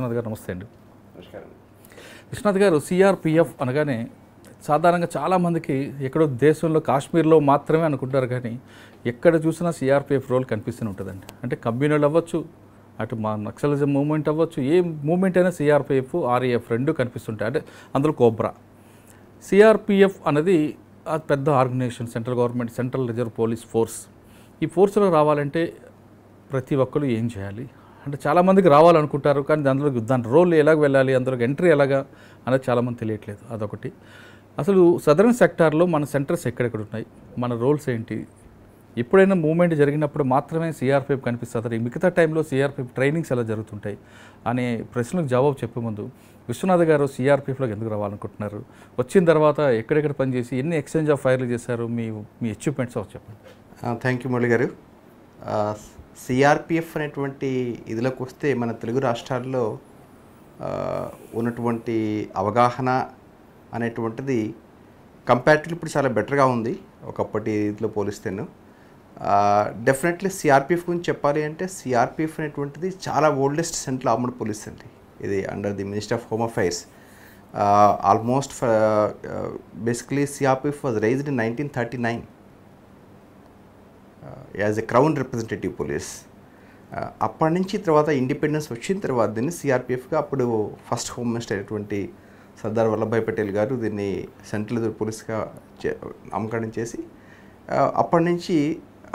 విశ్వనాథ్ గారు నమస్తే అండి నమస్కారం విశ్వనాథ్ గారు సిఆర్పిఎఫ్ అనగానే సాధారణంగా చాలామందికి ఎక్కడో దేశంలో కాశ్మీర్లో మాత్రమే అనుకుంటారు కానీ ఎక్కడ చూసినా సిఆర్పిఎఫ్ రోల్ కనిపిస్తూనే ఉంటుందండి అంటే కమ్యూనల్ అవ్వచ్చు అటు మా నక్సలిజం మూమెంట్ అవ్వచ్చు ఏ మూమెంట్ అయినా సిఆర్పిఎఫ్ ఆర్ఏఎఫ్ రెండు కనిపిస్తుంటాయి అంటే అందులో కోబ్రా సిఆర్పిఎఫ్ అనేది పెద్ద organisation central government central reserve police force ఈ ఫోర్స్లో రావాలంటే ప్రతి ఒక్కరు ఏం చేయాలి అంటే చాలామందికి రావాలనుకుంటారు కానీ దాంట్లోకి దాని రోల్ ఎలాగ వెళ్ళాలి అందులోకి ఎంట్రీ ఎలాగా అనేది చాలామంది తెలియట్లేదు అదొకటి అసలు సదరన్ సెక్టార్లో మన సెంటర్స్ ఎక్కడెక్కడ ఉన్నాయి మన రోల్స్ ఏంటి ఎప్పుడైనా మూమెంట్ జరిగినప్పుడు మాత్రమే సిఆర్పిఎఫ్ కనిపిస్తుంది మిగతా టైంలో సిఆర్పిఎఫ్ ట్రైనింగ్స్ ఎలా జరుగుతుంటాయి అనే ప్రశ్నకు జవాబు చెప్పే ముందు విశ్వనాథ్ గారు సిఆర్పిఎఫ్లోకి ఎందుకు రావాలనుకుంటున్నారు వచ్చిన తర్వాత ఎక్కడెక్కడ పనిచేసి ఎన్ని ఎక్స్చేంజ్ ఆఫ్ ఫైర్లు చేశారు మీ మీ అచీవ్మెంట్స్ చెప్పండి థ్యాంక్ యూ మురళి గారు సిఆర్పిఎఫ్ అనేటువంటి ఇదిలోకి వస్తే మన తెలుగు రాష్ట్రాల్లో ఉన్నటువంటి అవగాహన అనేటువంటిది కంపారిటివ్లీ ఇప్పుడు చాలా బెటర్గా ఉంది ఒకప్పటి ఇదిలో పోలిస్తేను డెఫినెట్లీ సిఆర్పిఎఫ్ గురించి చెప్పాలి అంటే సిఆర్పిఎఫ్ అనేటువంటిది చాలా ఓల్డెస్ట్ సెంట్రల్ ఆర్మ్డ్ పోలీస్ అండి ఇది under the minister of home affairs almost basically CRPF was raised in nineteen thirty nine as a crown representative police అప్పటి నుంచి తర్వాత ఇండిపెండెన్స్ వచ్చిన తర్వాత దీన్ని సిఆర్పిఎఫ్గా అప్పుడు ఫస్ట్ హోమ్ మినిస్టర్ అయినటువంటి సర్దార్ వల్లభాయ్ పటేల్ గారు దీన్ని సెంట్రల్ పోలీస్గా నామకరణం చేసి uh, అప్పటి నుంచి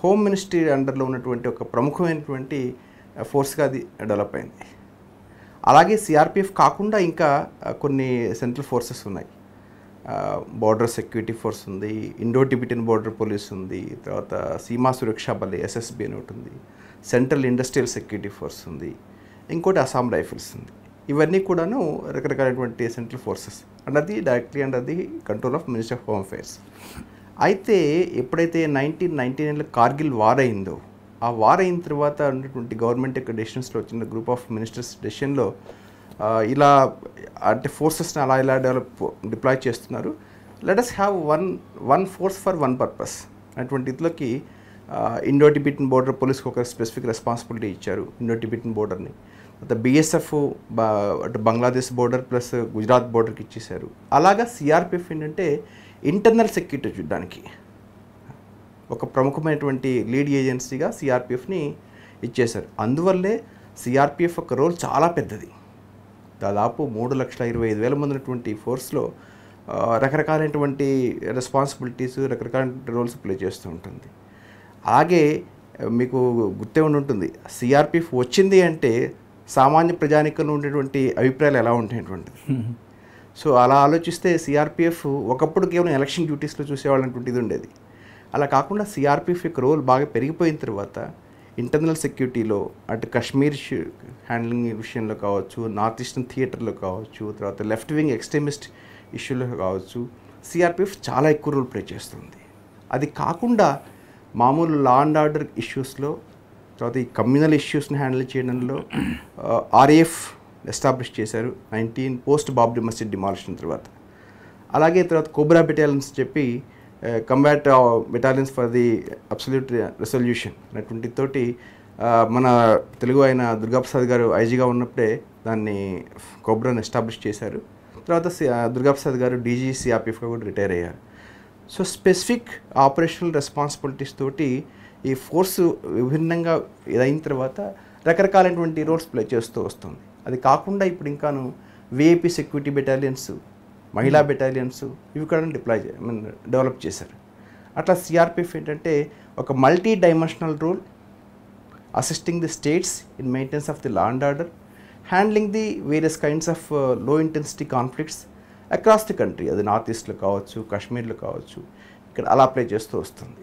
హోమ్ మినిస్ట్రీ అండర్లో ఉన్నటువంటి ఒక ప్రముఖమైనటువంటి ఫోర్స్గా uh, అది డెవలప్ అయింది అలాగే సిఆర్పిఎఫ్ కాకుండా ఇంకా uh, కొన్ని సెంట్రల్ ఫోర్సెస్ ఉన్నాయి బార్డర్ సెక్యూరిటీ ఫోర్స్ ఉంది ఇండో టిబిటన్ బార్డర్ పోలీస్ ఉంది తర్వాత సీమా సురక్షా బలి ఎస్ఎస్బి అని ఒకటి ఉంది సెంట్రల్ ఇండస్ట్రియల్ సెక్యూరిటీ ఫోర్స్ ఉంది ఇంకోటి అస్సాం రైఫిల్స్ ఉంది ఇవన్నీ కూడాను రకరకాలైనటువంటి సెంట్రల్ ఫోర్సెస్ అండ్ అది డైరెక్ట్లీ అండ్ అది control of minister of home affairs అయితే ఎప్పుడైతే నైన్టీన్ నైన్టీ నైన్లో కార్గిల్ వార్ అయిందో ఆ వార్ అయిన తర్వాత ఉన్నటువంటి గవర్నమెంట్ యొక్క డెసిషన్స్లో వచ్చిన గ్రూప్ ఆఫ్ మినిస్టర్స్ డెసిషన్లో ఇలా అంటే ఫోర్సెస్ని అలా ఇలా డెవలప్ డిప్లాయ్ చేస్తున్నారు let us have one one force for one purpose అటువంటి ఇందులోకి ఇండో టిబిటన్ బోర్డర్ పోలీస్కి ఒక స్పెసిఫిక్ రెస్పాన్సిబిలిటీ ఇచ్చారు ఇండో టిబిటన్ బోర్డర్ని తర్వాత బీఎస్ఎఫ్ అటు బంగ్లాదేశ్ బోర్డర్ ప్లస్ గుజరాత్ బోర్డర్కి ఇచ్చేశారు అలాగా సిఆర్పిఎఫ్ ఏంటంటే ఇంటర్నల్ సెక్యూరిటీ చూడడానికి ఒక ప్రముఖమైనటువంటి లీడ్ ఏజెన్సీగా సిఆర్పిఎఫ్ని ఇచ్చేశారు అందువల్లే సిఆర్పిఎఫ్ యొక్క రోల్ చాలా పెద్దది దాదాపు మూడు లక్షల ఇరవై ఐదు వేల మంది ఉన్నటువంటి ఫోర్స్లో రకరకాలైనటువంటి రెస్పాన్సిబిలిటీస్ రకరకాల రోల్స్ ప్లే చేస్తూ ఉంటుంది అలాగే మీకు గుర్తే ఉండి ఉంటుంది సిఆర్పిఎఫ్ వచ్చింది అంటే సామాన్య ప్రజానికంలో ఉండేటువంటి అభిప్రాయాలు ఎలా ఉంటాయటువంటిది సో అలా ఆలోచిస్తే సిఆర్పిఎఫ్ ఒకప్పుడు కేవలం ఎలక్షన్ డ్యూటీస్లో చూసేవాళ్ళు ఇది ఉండేది అలా కాకుండా సిఆర్పిఎఫ్ యొక్క రోల్ బాగా పెరిగిపోయిన తర్వాత ఇంటర్నల్ సెక్యూరిటీలో అటు కాశ్మీర్ హ్యాండ్లింగ్ విషయంలో కావచ్చు నార్త్ ఈస్టర్న్ థియేటర్లో కావచ్చు తర్వాత లెఫ్ట్ వింగ్ ఎక్స్ట్రీమిస్ట్ ఇష్యూలో కావచ్చు సిఆర్పిఎఫ్ చాలా ఎక్కువ రోల్ ప్లే చేస్తుంది అది కాకుండా మామూలు లా అండ్ ఆర్డర్ ఇష్యూస్లో తర్వాత ఈ కమ్యూనల్ ఇష్యూస్ని హ్యాండిల్ చేయడంలో ఆర్ఏఎఫ్ ఎస్టాబ్లిష్ చేశారు nineteen post Babri Masjid demolition తర్వాత అలాగే తర్వాత కోబ్రా బెటాలియన్స్ చెప్పి combat battalions for the absolute resolution అనేటువంటి తోటి మన తెలుగు అయిన దుర్గాప్రసాద్ గారు ఐజీగా ఉన్నప్పుడే దాన్ని కోబ్రాన్ ఎస్టాబ్లిష్ చేశారు తర్వాత దుర్గాప్రసాద్ గారు డీజీ సిఆర్పిఎఫ్గా కూడా రిటైర్ అయ్యారు సో స్పెసిఫిక్ ఆపరేషనల్ రెస్పాన్సిబిలిటీస్ తోటి ఈ ఫోర్స్ విభిన్నంగా ఇదైన తర్వాత రకరకాలైనటువంటి రోల్స్ ప్లే చేస్తూ వస్తుంది అది కాకుండా ఇప్పుడు ఇంకాను విఐపి సెక్యూరిటీ బెటాలియన్స్ మహిళా బెటాలియన్స్ ఇవి కూడా డిప్లాయ్ డెవలప్ చేశారు అట్లా సిఆర్పిఎఫ్ ఏంటంటే ఒక multi dimensional role assisting the states in maintenance of the law and order handling the various kinds of low intensity conflicts across the country అది north ఈస్ట్లో కావచ్చు కాశ్మీర్లో కావచ్చు ఇక్కడ అలా అప్లై చేస్తూ వస్తుంది